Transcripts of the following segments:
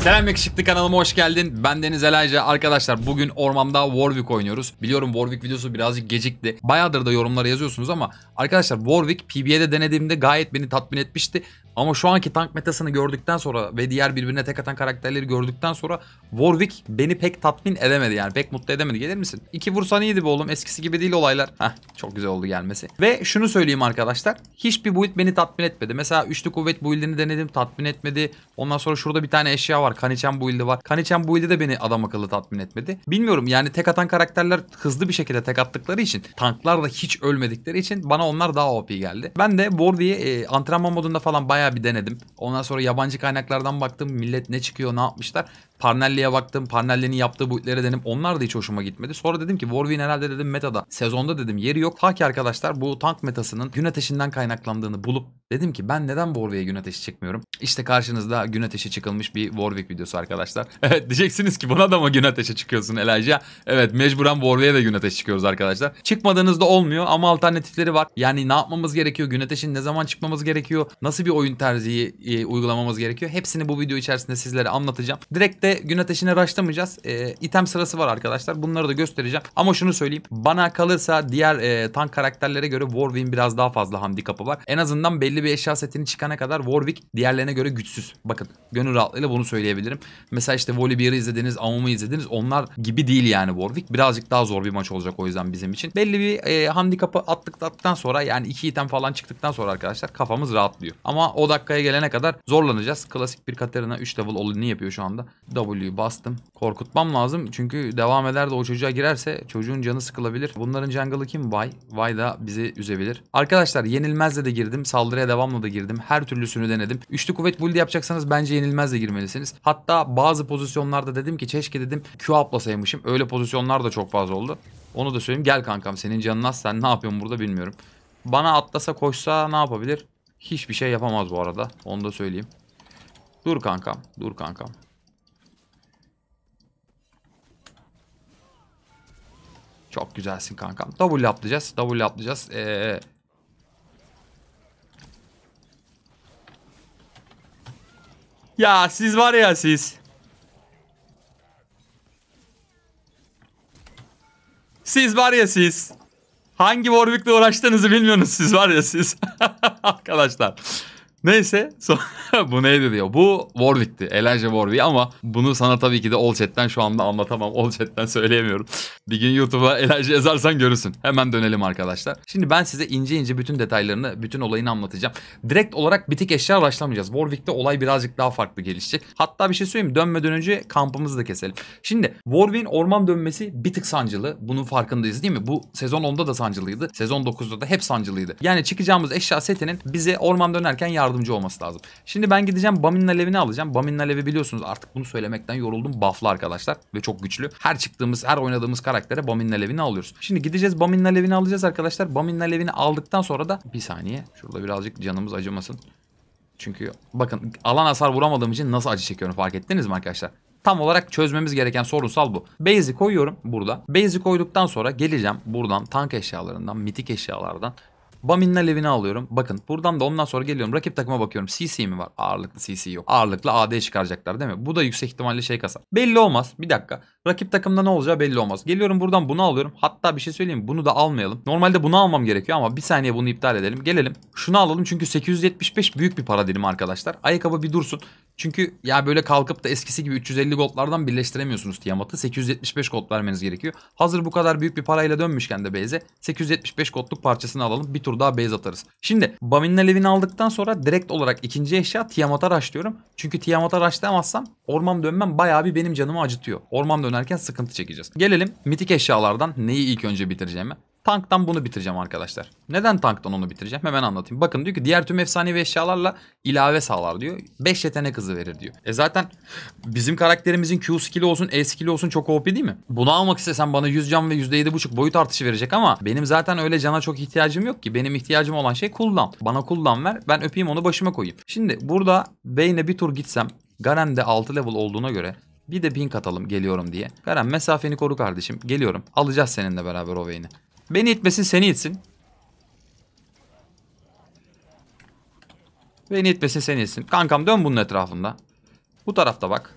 Selam yakışıklı kanalıma hoş geldin. Ben Deniz Elayca. Arkadaşlar bugün ormanda Warwick oynuyoruz. Biliyorum Warwick videosu birazcık gecikti. Bayağıdır da yorumlara yazıyorsunuz ama arkadaşlar Warwick PB'de denediğimde gayet beni tatmin etmişti. Ama şu anki tank metasını gördükten sonra ve diğer birbirine tek atan karakterleri gördükten sonra Warwick beni pek tatmin edemedi yani pek mutlu edemedi. Gelir misin? İki vursan iyiydi be oğlum eskisi gibi değil olaylar. Heh çok güzel oldu gelmesi. Ve şunu söyleyeyim arkadaşlar hiçbir build beni tatmin etmedi. Mesela üçlü kuvvet buildini denedim tatmin etmedi. Ondan sonra şurada bir tane eşya var var. Kanicen build'i var. Kanicen build'i de beni adam akıllı tatmin etmedi. Bilmiyorum yani tek atan karakterler hızlı bir şekilde tek attıkları için tanklar da hiç ölmedikleri için bana onlar daha OP geldi. Ben de Wardy'yi e, antrenman modunda falan bayağı bir denedim. Ondan sonra yabancı kaynaklardan baktım millet ne çıkıyor ne yapmışlar. Parnelli'ye baktım. Parnelli'nin yaptığı buitlere dedim. Onlar da hiç hoşuma gitmedi. Sonra dedim ki Warwin herhalde dedim metada. Sezonda dedim yeri yok. Ta ki arkadaşlar bu tank metasının gün ateşinden kaynaklandığını bulup dedim ki ben neden Warwick'e gün ateşi çıkmıyorum? İşte karşınızda gün ateşi çıkılmış bir Warwick videosu arkadaşlar. Evet diyeceksiniz ki buna da mı gün ateşi çıkıyorsun Elijah? Evet mecburen Warwick'e de gün ateşi çıkıyoruz arkadaşlar. Çıkmadığınızda olmuyor ama alternatifleri var. Yani ne yapmamız gerekiyor? Gün ateşin ne zaman çıkmamız gerekiyor? Nasıl bir oyun terziyi e, uygulamamız gerekiyor? Hepsini bu video içerisinde sizlere anlatacağım. Direkt de de gün ateşine raşlamayacağız. E, ee, item sırası var arkadaşlar. Bunları da göstereceğim. Ama şunu söyleyeyim. Bana kalırsa diğer e, tank karakterlere göre Warwick'in biraz daha fazla handikapı var. En azından belli bir eşya setini çıkana kadar Warwick diğerlerine göre güçsüz. Bakın gönül rahatlığıyla bunu söyleyebilirim. Mesela işte Volibear'ı izlediniz, Amumu izlediniz. Onlar gibi değil yani Warwick. Birazcık daha zor bir maç olacak o yüzden bizim için. Belli bir e, handikapı attıktan sonra yani iki item falan çıktıktan sonra arkadaşlar kafamız rahatlıyor. Ama o dakikaya gelene kadar zorlanacağız. Klasik bir Katarina 3 level olini yapıyor şu anda. W'yu bastım. Korkutmam lazım çünkü devam eder de o çocuğa girerse çocuğun canı sıkılabilir. Bunların jungle'ı kim? Vay. Vay da bizi üzebilir. Arkadaşlar yenilmezle de girdim. Saldırıya devamla da girdim. Her türlüsünü denedim. Üçlü kuvvet build yapacaksanız bence yenilmezle girmelisiniz. Hatta bazı pozisyonlarda dedim ki çeşke dedim Q aplasaymışım. Öyle pozisyonlar da çok fazla oldu. Onu da söyleyeyim. Gel kankam senin canın az sen ne yapıyorsun burada bilmiyorum. Bana atlasa koşsa ne yapabilir? Hiçbir şey yapamaz bu arada. Onu da söyleyeyim. Dur kankam. Dur kankam. Çok güzelsin kankam. Double yapacağız, Double yapacağız. Ee... Ya siz var ya siz. Siz var ya siz. Hangi Warwick'le uğraştığınızı bilmiyorsunuz siz var ya siz. Arkadaşlar. Neyse bu neydi diyor. Bu Warwick'ti. Elijah Warwick ama bunu sana tabii ki de All Chat'ten şu anda anlatamam. All Chat'ten söyleyemiyorum. Bir gün YouTube'a enerji yazarsan görürsün. Hemen dönelim arkadaşlar. Şimdi ben size ince ince bütün detaylarını, bütün olayını anlatacağım. Direkt olarak bitik eşya başlamayacağız. Warwick'te olay birazcık daha farklı gelişecek. Hatta bir şey söyleyeyim dönmeden önce kampımızı da keselim. Şimdi Warwick'in orman dönmesi bir tık sancılı. Bunun farkındayız değil mi? Bu sezon 10'da da sancılıydı. Sezon 9'da da hep sancılıydı. Yani çıkacağımız eşya setinin bize orman dönerken yardımcı olması lazım. Şimdi ben gideceğim Bamin'in alevini alacağım. Bamin'in alevi biliyorsunuz artık bunu söylemekten yoruldum. Buff'lı arkadaşlar ve çok güçlü. Her çıktığımız, her oynadığımız karakter karaktere Bomin'in alevini alıyoruz. Şimdi gideceğiz Bomin'in alevini alacağız arkadaşlar. Bomin'in alevini aldıktan sonra da bir saniye. Şurada birazcık canımız acımasın. Çünkü bakın alan hasar vuramadığım için nasıl acı çekiyorum fark ettiniz mi arkadaşlar? Tam olarak çözmemiz gereken sorunsal bu. Base'i koyuyorum burada. Base'i koyduktan sonra geleceğim buradan tank eşyalarından, mitik eşyalardan Bamin'in alevini alıyorum. Bakın buradan da ondan sonra geliyorum. Rakip takıma bakıyorum. CC mi var? Ağırlıklı CC yok. Ağırlıklı AD çıkaracaklar değil mi? Bu da yüksek ihtimalle şey kasar. Belli olmaz. Bir dakika. Rakip takımda ne olacağı belli olmaz. Geliyorum buradan bunu alıyorum. Hatta bir şey söyleyeyim. Bunu da almayalım. Normalde bunu almam gerekiyor ama bir saniye bunu iptal edelim. Gelelim. Şunu alalım çünkü 875 büyük bir para dilimi arkadaşlar. Ayakkabı bir dursun. Çünkü ya böyle kalkıp da eskisi gibi 350 goldlardan birleştiremiyorsunuz Tiamat'ı. 875 gold vermeniz gerekiyor. Hazır bu kadar büyük bir parayla dönmüşken de Beyze 875 goldluk parçasını alalım. Bir tur daha base atarız. Şimdi Bamin'in alevini aldıktan sonra direkt olarak ikinci eşya Tiamat'a rushlıyorum. Çünkü Tiamat'a rushlayamazsam orman dönmem bayağı bir benim canımı acıtıyor. Orman dönerken sıkıntı çekeceğiz. Gelelim mitik eşyalardan neyi ilk önce bitireceğime. Tanktan bunu bitireceğim arkadaşlar. Neden tanktan onu bitireceğim? Hemen anlatayım. Bakın diyor ki diğer tüm efsanevi eşyalarla ilave sağlar diyor. 5 yetenek hızı verir diyor. E zaten bizim karakterimizin Q skill'i olsun E skill'i olsun çok OP değil mi? Bunu almak istesem bana 100 can ve %7.5 boyut artışı verecek ama benim zaten öyle cana çok ihtiyacım yok ki. Benim ihtiyacım olan şey kullan. Bana kullan ver ben öpeyim onu başıma koyayım. Şimdi burada Vayne'e bir tur gitsem Garen de 6 level olduğuna göre bir de ping atalım geliyorum diye. Garen mesafeni koru kardeşim. Geliyorum. Alacağız seninle beraber o veyni. Beni itmesin seni itsin. Beni itmesin seni itsin. Kankam dön bunun etrafında. Bu tarafta bak.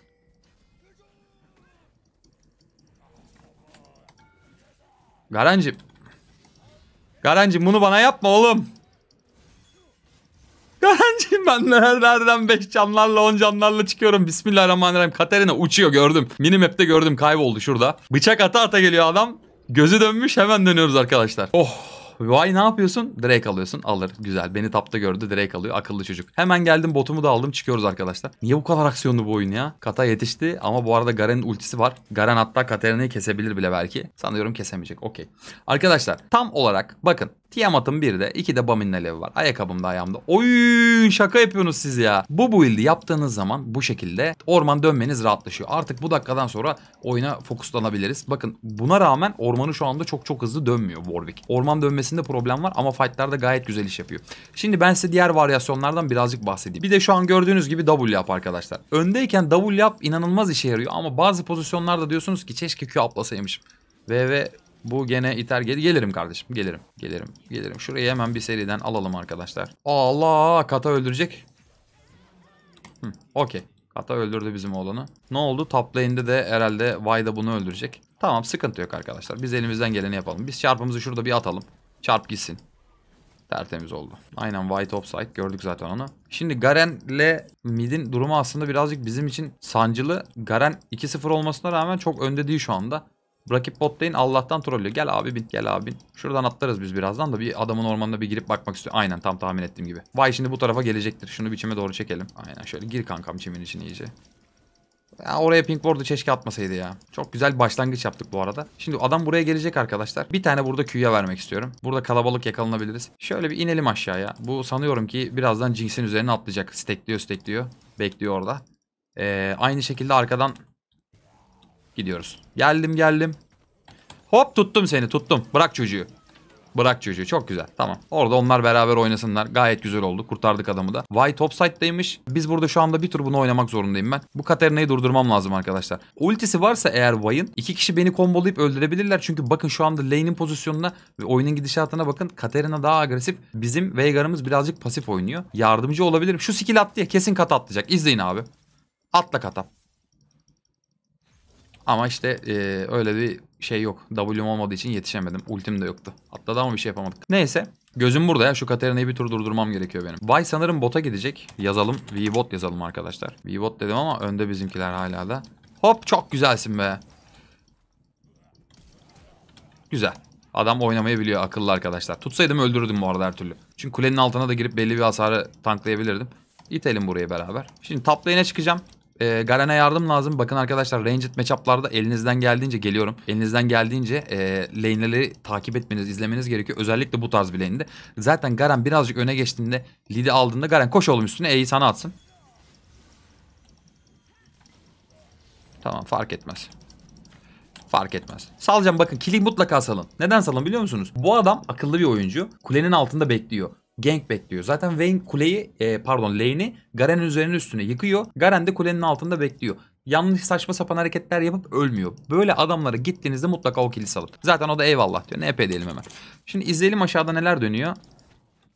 Garancim. Garancim bunu bana yapma oğlum. Garancim ben nereden 5 canlarla 10 canlarla çıkıyorum. Bismillahirrahmanirrahim. Katerina uçuyor gördüm. Minimap'te gördüm kayboldu şurada. Bıçak ata ata geliyor adam. Gözü dönmüş hemen dönüyoruz arkadaşlar. Oh. Vay ne yapıyorsun? Drake alıyorsun. Alır. Güzel. Beni tapta gördü. Drake alıyor. Akıllı çocuk. Hemen geldim botumu da aldım. Çıkıyoruz arkadaşlar. Niye bu kadar aksiyonlu bu oyun ya? Kata yetişti ama bu arada Garen'in ultisi var. Garen hatta Katarina'yı kesebilir bile belki. Sanıyorum kesemeyecek. Okey. Arkadaşlar tam olarak bakın Tiamat'ın bir de iki de Bamin'in alevi var. Ayakkabım da ayağımda. Oy şaka yapıyorsunuz siz ya. Bu build'i yaptığınız zaman bu şekilde orman dönmeniz rahatlaşıyor. Artık bu dakikadan sonra oyuna fokuslanabiliriz. Bakın buna rağmen ormanı şu anda çok çok hızlı dönmüyor Warwick. Orman dönmesinde problem var ama fightlarda gayet güzel iş yapıyor. Şimdi ben size diğer varyasyonlardan birazcık bahsedeyim. Bir de şu an gördüğünüz gibi W yap arkadaşlar. Öndeyken W yap inanılmaz işe yarıyor ama bazı pozisyonlarda diyorsunuz ki keşke Q aplasaymışım. VV bu gene iter gel gelirim kardeşim. Gelirim. Gelirim. Gelirim. Şurayı hemen bir seriden alalım arkadaşlar. Allah kata öldürecek. Okey. Hatta öldürdü bizim oğlanı. Ne oldu? Top lane'de de herhalde da bunu öldürecek. Tamam sıkıntı yok arkadaşlar. Biz elimizden geleni yapalım. Biz çarpımızı şurada bir atalım. Çarp gitsin. Tertemiz oldu. Aynen White Offside gördük zaten onu. Şimdi Garen'le Mid'in durumu aslında birazcık bizim için sancılı. Garen 2-0 olmasına rağmen çok önde değil şu anda. Rakip botlayın Allah'tan trollüyor. Gel abi bin. Gel abi bin. Şuradan atlarız biz birazdan da bir adamın ormanına bir girip bakmak istiyor. Aynen tam tahmin ettiğim gibi. Vay şimdi bu tarafa gelecektir. Şunu biçime doğru çekelim. Aynen şöyle gir kankam çimin için iyice. Ya oraya pinkboard'u çeşke atmasaydı ya. Çok güzel başlangıç yaptık bu arada. Şimdi adam buraya gelecek arkadaşlar. Bir tane burada Q'ya vermek istiyorum. Burada kalabalık yakalanabiliriz. Şöyle bir inelim aşağıya. Bu sanıyorum ki birazdan Jinx'in üzerine atlayacak. Stekliyor stekliyor. Bekliyor orada. Ee, aynı şekilde arkadan Gidiyoruz. Geldim geldim. Hop tuttum seni tuttum. Bırak çocuğu. Bırak çocuğu çok güzel. Tamam. Orada onlar beraber oynasınlar. Gayet güzel oldu. Kurtardık adamı da. White topside'daymış. Biz burada şu anda bir tur bunu oynamak zorundayım ben. Bu Katarina'yı durdurmam lazım arkadaşlar. Ultisi varsa eğer Vay'ın iki kişi beni kombolayıp öldürebilirler. Çünkü bakın şu anda lane'in pozisyonuna ve oyunun gidişatına bakın. Katarina daha agresif. Bizim Veigar'ımız birazcık pasif oynuyor. Yardımcı olabilirim. Şu skill attı ya kesin kat atlayacak. İzleyin abi. Atla katap. Ama işte e, öyle bir şey yok. W'm olmadığı için yetişemedim. Ultim de yoktu. Atladı ama bir şey yapamadık. Neyse. Gözüm burada ya. Şu Katerina'yı bir tur durdurmam gerekiyor benim. Bay sanırım bota gidecek. Yazalım. V-bot yazalım arkadaşlar. V-bot dedim ama önde bizimkiler hala da. Hop çok güzelsin be. Güzel. Adam oynamayı biliyor akıllı arkadaşlar. Tutsaydım öldürürdüm bu arada her türlü. Çünkü kulenin altına da girip belli bir hasarı tanklayabilirdim. İtelim burayı beraber. Şimdi top çıkacağım. E, Garen'e yardım lazım. Bakın arkadaşlar ranged matchup'larda elinizden geldiğince geliyorum. Elinizden geldiğince e, lane'leri takip etmeniz, izlemeniz gerekiyor. Özellikle bu tarz bir lane'de. Zaten Garen birazcık öne geçtiğinde, lead'i aldığında Garen koş oğlum üstüne E'yi sana atsın. Tamam fark etmez. Fark etmez. Salacağım bakın kili mutlaka salın. Neden salın biliyor musunuz? Bu adam akıllı bir oyuncu. Kulenin altında bekliyor gank bekliyor. Zaten Vayne kuleyi e, pardon lane'i Garen'in üzerine üstüne yıkıyor. Garen de kulenin altında bekliyor. Yanlış saçma sapan hareketler yapıp ölmüyor. Böyle adamlara gittiğinizde mutlaka o kilisi alın. Zaten o da eyvallah diyor. Ne epey edelim hemen. Şimdi izleyelim aşağıda neler dönüyor.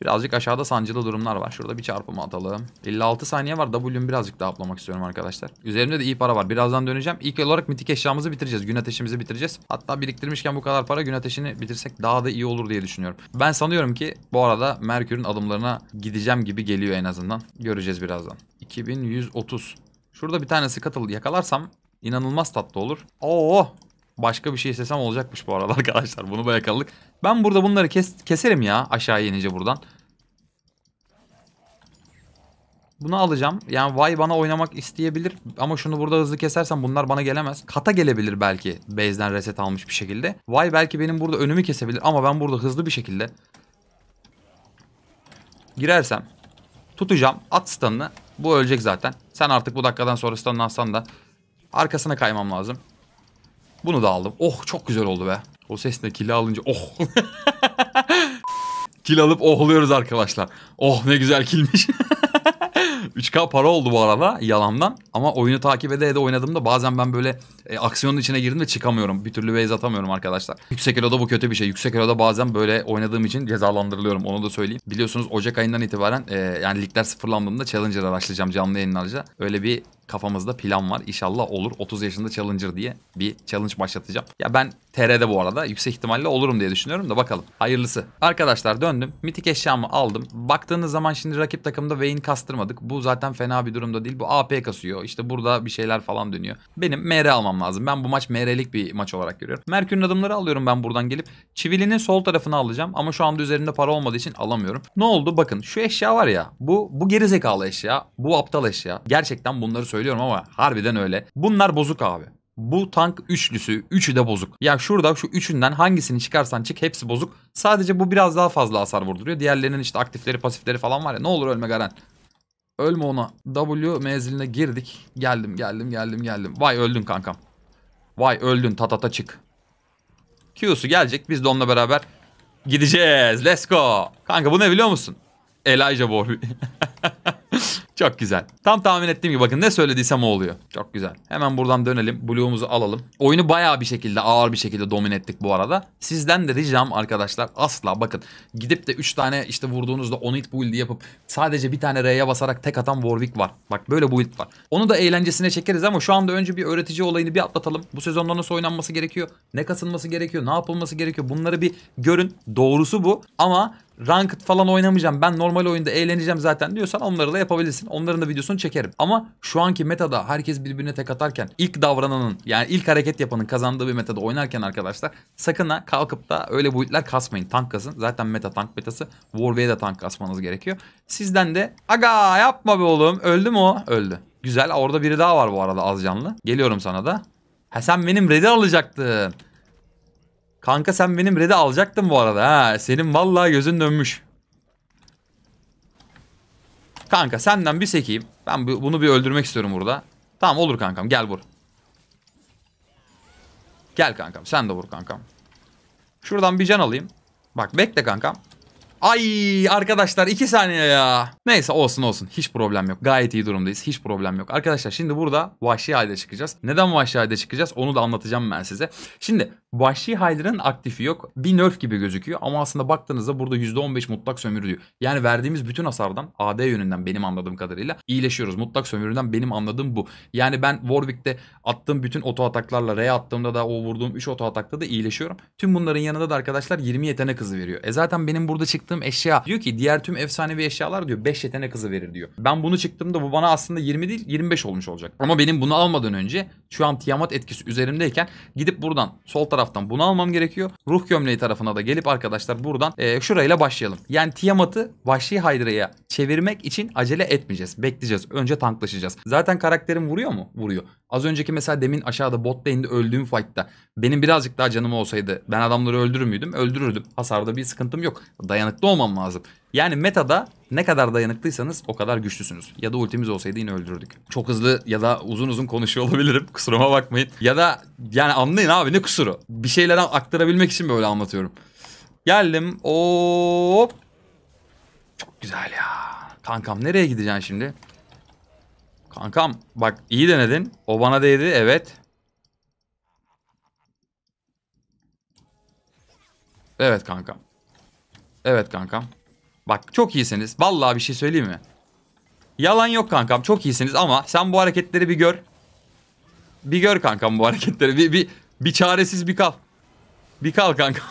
Birazcık aşağıda sancılı durumlar var. Şurada bir çarpımı atalım. 56 saniye var. W'm birazcık daha atlamak istiyorum arkadaşlar. Üzerimde de iyi para var. Birazdan döneceğim. İlk olarak mitik eşyamızı bitireceğiz. Gün ateşimizi bitireceğiz. Hatta biriktirmişken bu kadar para gün ateşini bitirsek daha da iyi olur diye düşünüyorum. Ben sanıyorum ki bu arada Merkür'ün adımlarına gideceğim gibi geliyor en azından. Göreceğiz birazdan. 2130. Şurada bir tanesi katıl yakalarsam inanılmaz tatlı olur. Oo Başka bir şey istesem olacakmış bu arada arkadaşlar. Bunu da yakaladık. Ben burada bunları kes keserim ya aşağıya inince buradan. Bunu alacağım. Yani Vay bana oynamak isteyebilir. Ama şunu burada hızlı kesersem bunlar bana gelemez. Kata gelebilir belki. Base'den reset almış bir şekilde. Vay belki benim burada önümü kesebilir. Ama ben burada hızlı bir şekilde girersem tutacağım. At stunını. Bu ölecek zaten. Sen artık bu dakikadan sonra stunını atsan da arkasına kaymam lazım. Bunu da aldım. Oh çok güzel oldu be. O ses ne? Kili alınca oh. kil alıp ohluyoruz arkadaşlar. Oh ne güzel kilmiş. 3K para oldu bu arada yalandan. Ama oyunu takip ede ede oynadığımda bazen ben böyle e, aksiyonun içine girdim ve çıkamıyorum. Bir türlü base atamıyorum arkadaşlar. Yüksek Elo'da bu kötü bir şey. Yüksek Elo'da bazen böyle oynadığım için cezalandırılıyorum. Onu da söyleyeyim. Biliyorsunuz Ocak ayından itibaren e, yani ligler sıfırlandığında Challenger araştıracağım canlı yayınlarca. Öyle bir kafamızda plan var. İnşallah olur. 30 yaşında Challenger diye bir challenge başlatacağım. Ya ben TR'de bu arada yüksek ihtimalle olurum diye düşünüyorum da bakalım. Hayırlısı. Arkadaşlar döndüm. Mitik eşyamı aldım. Baktığınız zaman şimdi rakip takımda Vayne kastırmadık. Bu zaten fena bir durumda değil. Bu AP kasıyor. İşte burada bir şeyler falan dönüyor. Benim MR almam lazım. Ben bu maç MR'lik bir maç olarak görüyorum. Merkür'ün adımları alıyorum ben buradan gelip. Çivili'nin sol tarafını alacağım ama şu anda üzerinde para olmadığı için alamıyorum. Ne oldu? Bakın şu eşya var ya. Bu bu gerizekalı eşya. Bu aptal eşya. Gerçekten bunları söylüyorum söylüyorum ama harbiden öyle. Bunlar bozuk abi. Bu tank üçlüsü, üçü de bozuk. Ya şurada şu üçünden hangisini çıkarsan çık hepsi bozuk. Sadece bu biraz daha fazla hasar vurduruyor. Diğerlerinin işte aktifleri, pasifleri falan var ya. Ne olur ölme garan. Ölme ona. W menziline girdik. Geldim, geldim, geldim, geldim. Vay öldün kankam. Vay öldün tatata çık. Q'su gelecek. Biz de onunla beraber gideceğiz. Let's go. Kanka bu ne biliyor musun? Elijah Borbi. Çok güzel. Tam tahmin ettiğim gibi bakın ne söylediysem o oluyor. Çok güzel. Hemen buradan dönelim. Blue'umuzu alalım. Oyunu bayağı bir şekilde ağır bir şekilde domine ettik bu arada. Sizden de ricam arkadaşlar asla bakın gidip de 3 tane işte vurduğunuzda onu hit build yapıp sadece bir tane R'ye basarak tek atan Warwick var. Bak böyle build var. Onu da eğlencesine çekeriz ama şu anda önce bir öğretici olayını bir atlatalım. Bu sezonda nasıl oynanması gerekiyor? Ne kasılması gerekiyor? Ne yapılması gerekiyor? Bunları bir görün. Doğrusu bu. Ama ranked falan oynamayacağım. Ben normal oyunda eğleneceğim zaten diyorsan onları da yapabilirsin. Onların da videosunu çekerim. Ama şu anki metada herkes birbirine tek atarken ilk davrananın yani ilk hareket yapanın kazandığı bir metada oynarken arkadaşlar sakın ha kalkıp da öyle boyutlar kasmayın. Tank kasın. Zaten meta tank metası. Warway'e de tank kasmanız gerekiyor. Sizden de aga yapma be oğlum. Öldü mü o? Öldü. Güzel. Orada biri daha var bu arada az canlı. Geliyorum sana da. Ha sen benim redi alacaktın. Kanka sen benim red'i alacaktın bu arada ha. Senin vallahi gözün dönmüş. Kanka senden bir sekeyim. Ben bunu bir öldürmek istiyorum burada. Tamam olur kankam gel vur. Gel kankam sen de vur kankam. Şuradan bir can alayım. Bak bekle kankam. Ay arkadaşlar 2 saniye ya. Neyse olsun olsun hiç problem yok. Gayet iyi durumdayız hiç problem yok. Arkadaşlar şimdi burada vahşi halde çıkacağız. Neden vahşi halde çıkacağız onu da anlatacağım ben size. Şimdi Vahşi Hydra'nın aktifi yok. Bir nerf gibi gözüküyor ama aslında baktığınızda burada %15 mutlak sömürü diyor. Yani verdiğimiz bütün hasardan AD yönünden benim anladığım kadarıyla iyileşiyoruz. Mutlak sömürüden benim anladığım bu. Yani ben Warwick'te attığım bütün oto ataklarla R'ye attığımda da o vurduğum 3 oto atakta da iyileşiyorum. Tüm bunların yanında da arkadaşlar 20 yetenek hızı veriyor. E zaten benim burada çıktığım eşya diyor ki diğer tüm efsanevi eşyalar diyor 5 yetenek hızı verir diyor. Ben bunu çıktığımda bu bana aslında 20 değil 25 olmuş olacak. Ama benim bunu almadan önce şu an Tiamat etkisi üzerimdeyken gidip buradan sol taraftan taraftan bunu almam gerekiyor. Ruh gömleği tarafına da gelip arkadaşlar buradan e, şurayla başlayalım. Yani Tiamat'ı vahşi Hydra'ya çevirmek için acele etmeyeceğiz. Bekleyeceğiz. Önce tanklaşacağız. Zaten karakterim vuruyor mu? Vuruyor. Az önceki mesela demin aşağıda bot lane'de öldüğüm fight'ta benim birazcık daha canım olsaydı ben adamları öldürür müydüm? Öldürürdüm. Hasarda bir sıkıntım yok. Dayanıklı olmam lazım. Yani metada ne kadar dayanıklıysanız o kadar güçlüsünüz. Ya da ultimiz olsaydı yine öldürürdük. Çok hızlı ya da uzun uzun konuşuyor olabilirim. Kusuruma bakmayın. Ya da yani anlayın abi ne kusuru. Bir şeyler aktarabilmek için böyle anlatıyorum. Geldim. Hop. Çok güzel ya. Kankam nereye gideceksin şimdi? Kankam bak iyi denedin. O bana değdi evet. Evet kankam. Evet kankam. Bak çok iyisiniz. Vallahi bir şey söyleyeyim mi? Yalan yok kankam. Çok iyisiniz ama sen bu hareketleri bir gör. Bir gör kankam bu hareketleri. Bir, bir, bir çaresiz bir kal. Bir kal kanka.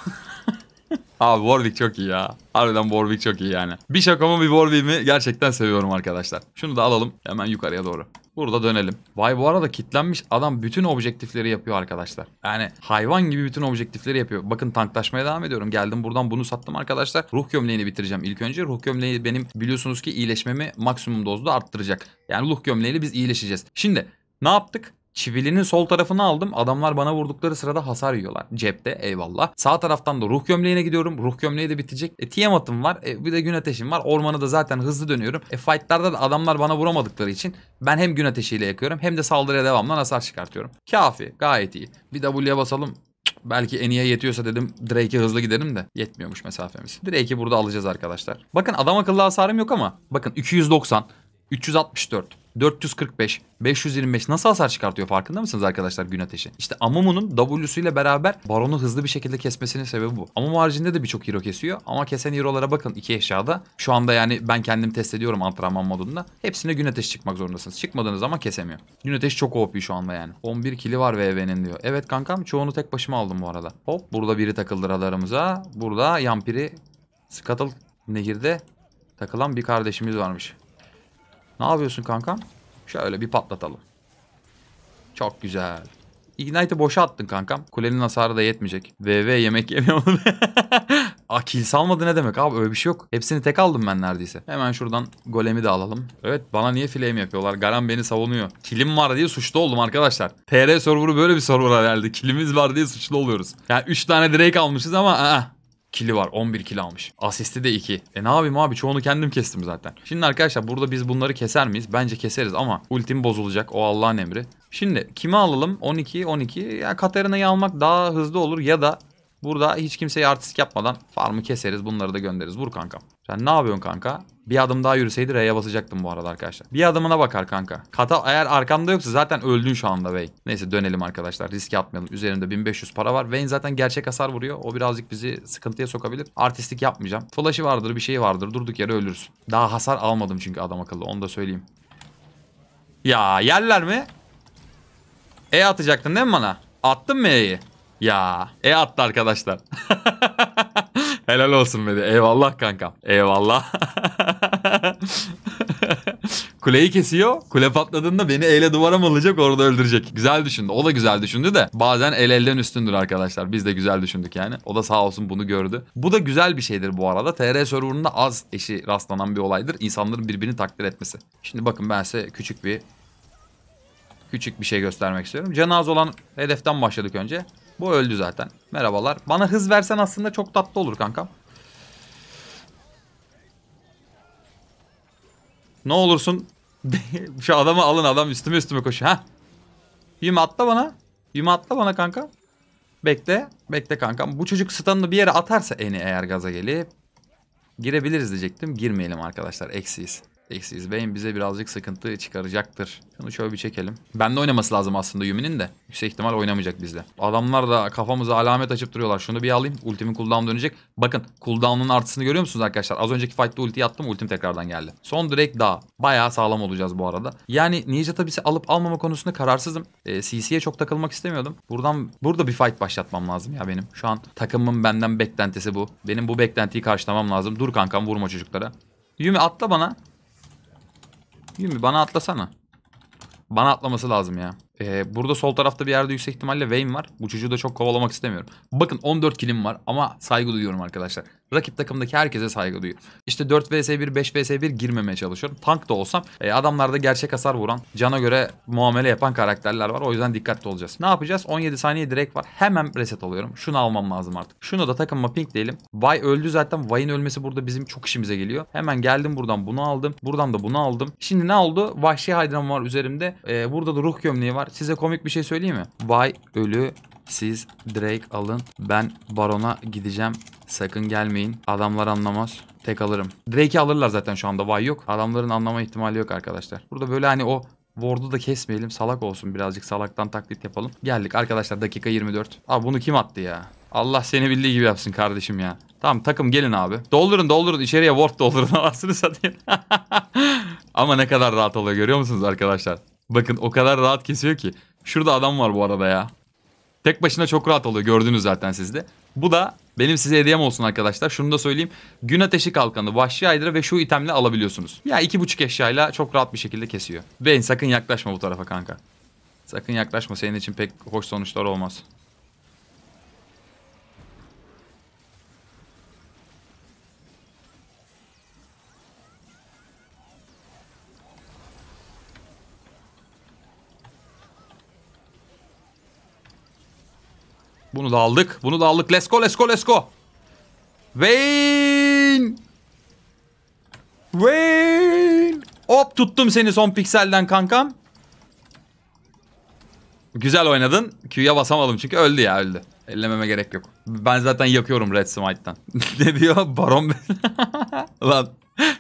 Abi Warwick çok iyi ya. Harbiden Warwick çok iyi yani. Bir şakamı bir Warwick'imi gerçekten seviyorum arkadaşlar. Şunu da alalım hemen yukarıya doğru. Burada dönelim. Vay bu arada kitlenmiş adam bütün objektifleri yapıyor arkadaşlar. Yani hayvan gibi bütün objektifleri yapıyor. Bakın tanklaşmaya devam ediyorum. Geldim buradan bunu sattım arkadaşlar. Ruh gömleğini bitireceğim ilk önce. Ruh gömleği benim biliyorsunuz ki iyileşmemi maksimum dozda arttıracak. Yani ruh gömleğiyle biz iyileşeceğiz. Şimdi ne yaptık? Çivilinin sol tarafını aldım. Adamlar bana vurdukları sırada hasar yiyorlar. Cepte eyvallah. Sağ taraftan da ruh gömleğine gidiyorum. Ruh gömleği de bitecek. E, Tiamat'ım var. E, bir de gün ateşim var. Ormanı da zaten hızlı dönüyorum. E, fightlarda da adamlar bana vuramadıkları için ben hem gün ateşiyle yakıyorum hem de saldırıya devamlı hasar çıkartıyorum. Kafi. Gayet iyi. Bir W'ye basalım. Belki Eni'ye yetiyorsa dedim Drake'e hızlı gidelim de yetmiyormuş mesafemiz. Drake'i burada alacağız arkadaşlar. Bakın adam akıllı hasarım yok ama bakın 290 364, 445, 525 nasıl hasar çıkartıyor farkında mısınız arkadaşlar gün ateşi? İşte Amumu'nun W'su ile beraber baronu hızlı bir şekilde kesmesinin sebebi bu. Amumu haricinde de birçok hero kesiyor ama kesen hero'lara bakın iki eşyada. Şu anda yani ben kendim test ediyorum antrenman modunda. Hepsine gün ateşi çıkmak zorundasınız. Çıkmadığınız zaman kesemiyor. Gün ateşi çok OP şu anda yani. 11 kili var VV'nin diyor. Evet kankam çoğunu tek başıma aldım bu arada. Hop burada biri takıldı radarımıza. Burada Yampiri Scuttle nehirde takılan bir kardeşimiz varmış. Ne yapıyorsun kanka? Şöyle bir patlatalım. Çok güzel. Ignite'ı boşa attın kankam. Kulenin hasarı da yetmeyecek. VV yemek yemiyor. Akil salmadı ne demek abi öyle bir şey yok. Hepsini tek aldım ben neredeyse. Hemen şuradan golemi de alalım. Evet bana niye flame yapıyorlar? Garan beni savunuyor. Kilim var diye suçlu oldum arkadaşlar. TR server'ı böyle bir server'a verdi. Kilimiz var diye suçlu oluyoruz. yani 3 tane direk almışız ama aa, kili var. 11 kili almış. Asisti de 2. E ne yapayım abi çoğunu kendim kestim zaten. Şimdi arkadaşlar burada biz bunları keser miyiz? Bence keseriz ama ultim bozulacak. O Allah'ın emri. Şimdi kimi alalım? 12, 12. Ya Katarina'yı almak daha hızlı olur ya da burada hiç kimseye artist yapmadan farmı keseriz. Bunları da göndeririz. Vur kanka. Sen ne yapıyorsun kanka? Bir adım daha yürüseydi R'ye basacaktım bu arada arkadaşlar. Bir adımına bakar kanka. Kata eğer arkamda yoksa zaten öldün şu anda bey. Neyse dönelim arkadaşlar. risk atmayalım. Üzerinde 1500 para var. Vayne zaten gerçek hasar vuruyor. O birazcık bizi sıkıntıya sokabilir. Artistik yapmayacağım. Flash'ı vardır bir şey vardır. Durduk yere ölürüz. Daha hasar almadım çünkü adam akıllı. Onu da söyleyeyim. Ya yerler mi? E atacaktın değil mi bana? Attın mı E'yi? Ya E attı arkadaşlar. Helal olsun dedi. Eyvallah kankam. Eyvallah. Kuleyi kesiyor. Kule patladığında beni ele duvara mı alacak orada öldürecek. Güzel düşündü. O da güzel düşündü de bazen el elden üstündür arkadaşlar. Biz de güzel düşündük yani. O da sağ olsun bunu gördü. Bu da güzel bir şeydir bu arada. TR sorununda az eşi rastlanan bir olaydır. İnsanların birbirini takdir etmesi. Şimdi bakın ben size küçük bir küçük bir şey göstermek istiyorum. Cenaze olan hedeften başladık önce. Bu öldü zaten. Merhabalar. Bana hız versen aslında çok tatlı olur kankam. Ne olursun. Şu adamı alın adam üstüme üstüme koşuyor. Ha, Yuma atla bana. Yuma atla bana kanka. Bekle. Bekle kankam. Bu çocuk stun'ını bir yere atarsa eni eğer gaza gelip. Girebiliriz diyecektim. Girmeyelim arkadaşlar. Eksiyiz eksiyiz. Bane bize birazcık sıkıntı çıkaracaktır. Şunu şöyle bir çekelim. Ben de oynaması lazım aslında Yumi'nin de. Yüksek ihtimal oynamayacak bizde. Adamlar da kafamıza alamet açıp duruyorlar. Şunu bir alayım. Ultimin cooldown dönecek. Bakın cooldown'un artısını görüyor musunuz arkadaşlar? Az önceki fight'ta ulti attım. Ultim tekrardan geldi. Son direkt daha. Bayağı sağlam olacağız bu arada. Yani Ninja tabisi alıp almama konusunda kararsızım. E, ee, CC'ye çok takılmak istemiyordum. Buradan burada bir fight başlatmam lazım ya benim. Şu an takımın benden beklentisi bu. Benim bu beklentiyi karşılamam lazım. Dur kankam vurma çocuklara. Yumi atla bana. Değil mi? Bana atlasana. Bana atlaması lazım ya. Ee, burada sol tarafta bir yerde yüksek ihtimalle Wayne var. Bu çocuğu da çok kovalamak istemiyorum. Bakın 14 kilim var ama saygı duyuyorum arkadaşlar. Rakip takımdaki herkese saygı duyuyorum. İşte 4 vs 1, 5 vs 1 girmemeye çalışıyorum. Tank da olsam e, adamlarda gerçek hasar vuran, cana göre muamele yapan karakterler var. O yüzden dikkatli olacağız. Ne yapacağız? 17 saniye direkt var. Hemen reset alıyorum. Şunu almam lazım artık. Şunu da takımıma pink değilim. Vay öldü zaten. Vay'ın ölmesi burada bizim çok işimize geliyor. Hemen geldim buradan bunu aldım. Buradan da bunu aldım. Şimdi ne oldu? Vahşi Haydran var üzerimde. Ee, burada da ruh gömleği var var. Size komik bir şey söyleyeyim mi? Vay ölü siz Drake alın. Ben Baron'a gideceğim. Sakın gelmeyin. Adamlar anlamaz. Tek alırım. Drake'i alırlar zaten şu anda. Vay yok. Adamların anlama ihtimali yok arkadaşlar. Burada böyle hani o Ward'u da kesmeyelim. Salak olsun birazcık. Salaktan taklit yapalım. Geldik arkadaşlar dakika 24. Abi bunu kim attı ya? Allah seni bildiği gibi yapsın kardeşim ya. Tamam takım gelin abi. Doldurun doldurun içeriye ward doldurun. Anasını satayım. Ama ne kadar rahat oluyor görüyor musunuz arkadaşlar? Bakın o kadar rahat kesiyor ki. Şurada adam var bu arada ya. Tek başına çok rahat oluyor gördünüz zaten sizde. Bu da benim size hediyem olsun arkadaşlar. Şunu da söyleyeyim. Gün ateşi kalkanı, vahşi aydıra ve şu itemle alabiliyorsunuz. Ya iki buçuk eşyayla çok rahat bir şekilde kesiyor. Beyin sakın yaklaşma bu tarafa kanka. Sakın yaklaşma. Senin için pek hoş sonuçlar olmaz. Bunu da aldık. Bunu da aldık. Let's go let's go let's go. Wayne. Wayne. Hop tuttum seni son pikselden kankam. Güzel oynadın. Q'ya basamadım çünkü öldü ya öldü. Ellememe gerek yok. Ben zaten yakıyorum Red Smite'dan. ne diyor? Baron... Lan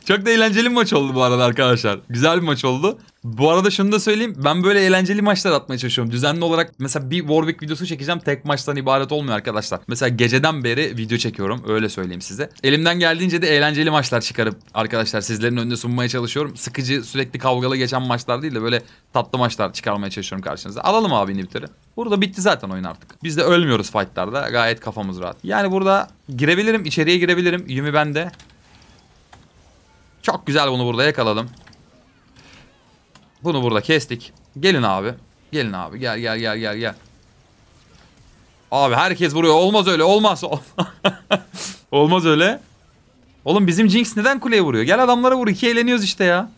çok da eğlenceli maç oldu bu arada arkadaşlar. Güzel bir maç oldu. Bu arada şunu da söyleyeyim. Ben böyle eğlenceli maçlar atmaya çalışıyorum. Düzenli olarak mesela bir Warwick videosu çekeceğim. Tek maçtan ibaret olmuyor arkadaşlar. Mesela geceden beri video çekiyorum. Öyle söyleyeyim size. Elimden geldiğince de eğlenceli maçlar çıkarıp arkadaşlar sizlerin önüne sunmaya çalışıyorum. Sıkıcı sürekli kavgalı geçen maçlar değil de böyle tatlı maçlar çıkarmaya çalışıyorum karşınıza. Alalım abi inhibitörü. Burada bitti zaten oyun artık. Biz de ölmüyoruz fightlarda. Gayet kafamız rahat. Yani burada girebilirim. içeriye girebilirim. Yumi bende. Çok güzel bunu burada yakaladım. Bunu burada kestik. Gelin abi. Gelin abi. Gel gel gel gel gel. Abi herkes vuruyor. Olmaz öyle. Olmaz. olmaz öyle. Oğlum bizim Jinx neden kuleye vuruyor? Gel adamlara vur. İki eğleniyoruz işte ya.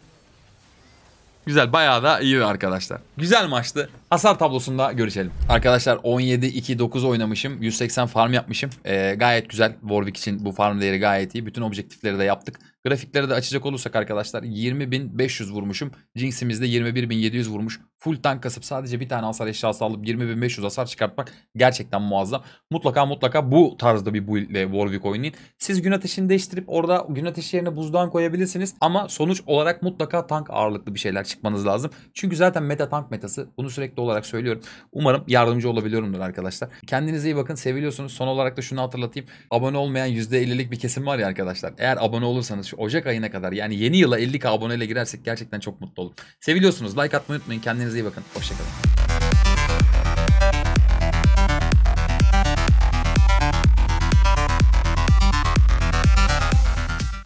Güzel bayağı da iyi arkadaşlar. Güzel maçtı. Hasar tablosunda görüşelim. Arkadaşlar 17-2-9 oynamışım. 180 farm yapmışım. Ee, gayet güzel. Warwick için bu farm değeri gayet iyi. Bütün objektifleri de yaptık. Grafikleri de açacak olursak arkadaşlar 20.500 vurmuşum. Jinx'imizde 21.700 vurmuş. Full tank kasıp sadece bir tane hasar eşyası alıp 20.500 hasar çıkartmak gerçekten muazzam. Mutlaka mutlaka bu tarzda bir build ile Warwick oynayın. Siz gün ateşini değiştirip orada gün ateşi yerine buzdan koyabilirsiniz. Ama sonuç olarak mutlaka tank ağırlıklı bir şeyler çıkmanız lazım. Çünkü zaten meta tank metası. Bunu sürekli olarak söylüyorum. Umarım yardımcı olabiliyorumdur arkadaşlar. Kendinize iyi bakın. Seviliyorsunuz. Son olarak da şunu hatırlatayım. Abone olmayan %50'lik bir kesim var ya arkadaşlar. Eğer abone olursanız yanlış. Ocak ayına kadar yani yeni yıla 50k aboneyle girersek gerçekten çok mutlu olurum. Seviliyorsunuz. Like atmayı unutmayın. Kendinize iyi bakın. Hoşçakalın.